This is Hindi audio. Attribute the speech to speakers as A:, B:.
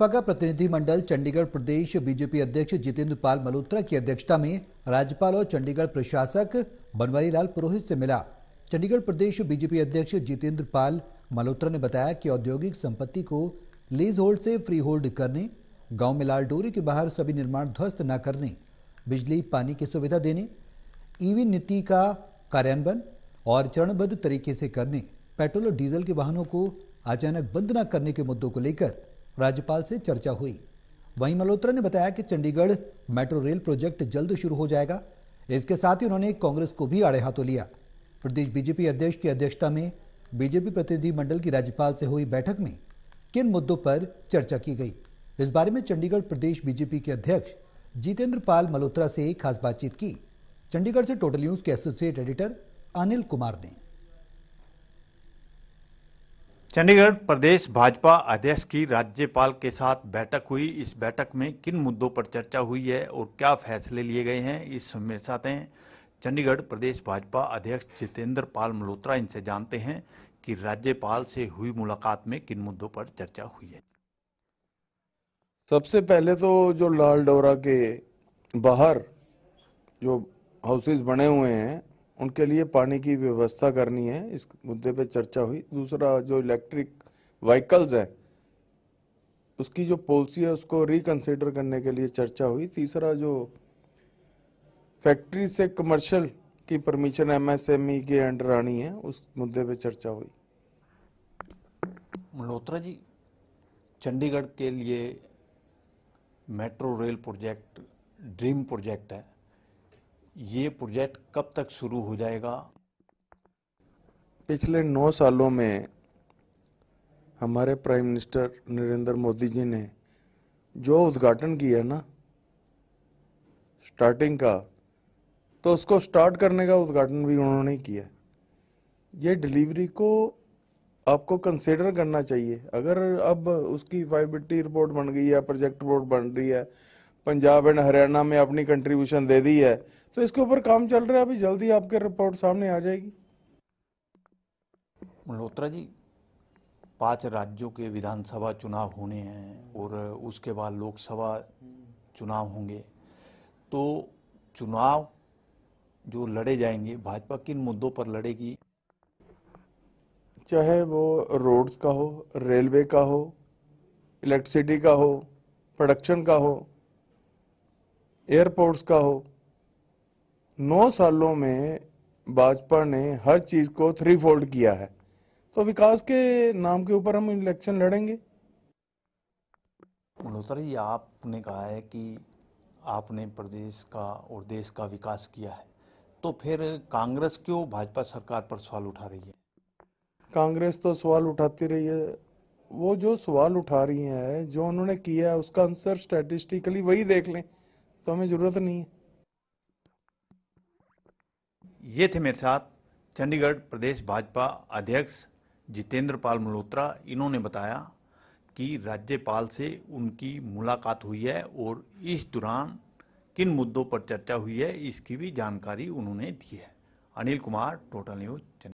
A: भाजपा का प्रतिनिधिमंडल चंडीगढ़ प्रदेश बीजेपी अध्यक्ष जितेंद्र पाल मल्होत्रा की अध्यक्षता में राज्यपाल और चंडीगढ़ प्रशासक बनवारी लाल पुरोहित से मिला चंडीगढ़ प्रदेश बीजेपी अध्यक्ष जितेंद्र पाल मल्होत्रा ने बताया कि औद्योगिक संपत्ति को लीज होल्ड से फ्री होल्ड करने गांव में लाल डोरी के बाहर सभी निर्माण ध्वस्त न करने बिजली पानी की सुविधा देने ईवी नीति का कार्यान्वयन और चरणबद्ध तरीके से करने पेट्रोल और डीजल के वाहनों को अचानक बंद न करने के मुद्दों को लेकर राज्यपाल से चर्चा हुई वहीं मल्होत्रा ने बताया कि चंडीगढ़ मेट्रो रेल प्रोजेक्ट जल्द शुरू हो जाएगा इसके साथ ही उन्होंने कांग्रेस को भी आड़े हाथों लिया प्रदेश बीजेपी अध्यक्ष की अध्यक्षता में बीजेपी प्रतिनिधिमंडल की राज्यपाल से हुई बैठक में किन मुद्दों पर चर्चा की गई इस बारे में चंडीगढ़ प्रदेश बीजेपी के अध्यक्ष जितेंद्र पाल मल्होत्रा से खास बातचीत की चंडीगढ़ से टोटल न्यूज के एसोसिएट एडिटर अनिल कुमार ने
B: चंडीगढ़ प्रदेश भाजपा अध्यक्ष की राज्यपाल के साथ बैठक हुई इस बैठक में किन मुद्दों पर चर्चा हुई है और क्या फैसले लिए गए हैं इस समय साथ हैं चंडीगढ़ प्रदेश भाजपा अध्यक्ष जितेंद्र पाल मल्होत्रा इनसे जानते हैं कि राज्यपाल से हुई मुलाकात में किन मुद्दों पर चर्चा हुई है
C: सबसे पहले तो जो लाल डोरा के बाहर जो हाउसेज बने हुए हैं उनके लिए पानी की व्यवस्था करनी है इस मुद्दे पे चर्चा हुई दूसरा जो इलेक्ट्रिक व्हीकल्स है उसकी जो पॉलिसी है उसको रिकंसिडर करने के लिए चर्चा हुई तीसरा जो फैक्ट्री से कमर्शियल की परमिशन एमएसएमई e के अंडर आनी है उस मुद्दे पे चर्चा हुई
B: मल्होत्रा जी चंडीगढ़ के लिए metro rail project dream project है ये प्रोजेक्ट कब तक शुरू हो जाएगा पिछले
C: नौ सालों में हमारे प्राइम मिनिस्टर नरेंद्र मोदी जी ने जो उद्घाटन किया ना स्टार्टिंग का तो उसको स्टार्ट करने का उद्घाटन भी उन्होंने किया ये डिलीवरी को आपको कंसिडर करना चाहिए अगर अब उसकी फाइबिलिटी रिपोर्ट बन गई है प्रोजेक्ट रिपोर्ट बन रही है पंजाब एंड हरियाणा में अपनी कंट्रीब्यूशन दे दी है तो इसके ऊपर काम चल रहा है अभी जल्दी आपके रिपोर्ट सामने आ जाएगी
B: मल्होत्रा जी पांच राज्यों के विधानसभा चुनाव होने हैं और उसके बाद लोकसभा चुनाव होंगे तो चुनाव जो लड़े जाएंगे भाजपा किन मुद्दों पर लड़ेगी
C: चाहे वो रोड्स का हो रेलवे का हो इलेक्ट्रिसिटी का हो प्रोडक्शन का हो एयरपोर्ट्स का हो नौ सालों में भाजपा ने हर चीज को थ्री फोल्ड किया है तो विकास के नाम के ऊपर हम इलेक्शन लड़ेंगे
B: मल्होत्रा आपने कहा है कि आपने प्रदेश का और देश का विकास किया है तो फिर कांग्रेस क्यों भाजपा सरकार पर सवाल उठा रही है
C: कांग्रेस तो सवाल उठाती रही है वो जो सवाल उठा रही है जो उन्होंने किया है उसका आंसर स्टैटिस्टिकली वही देख लें तो हमें जरूरत नहीं है
B: ये थे मेरे साथ चंडीगढ़ प्रदेश भाजपा अध्यक्ष जितेंद्र पाल मल्होत्रा इन्होंने बताया कि राज्यपाल से उनकी मुलाकात हुई है और इस दौरान किन मुद्दों पर चर्चा हुई है इसकी भी जानकारी उन्होंने दी है अनिल कुमार टोटल न्यूज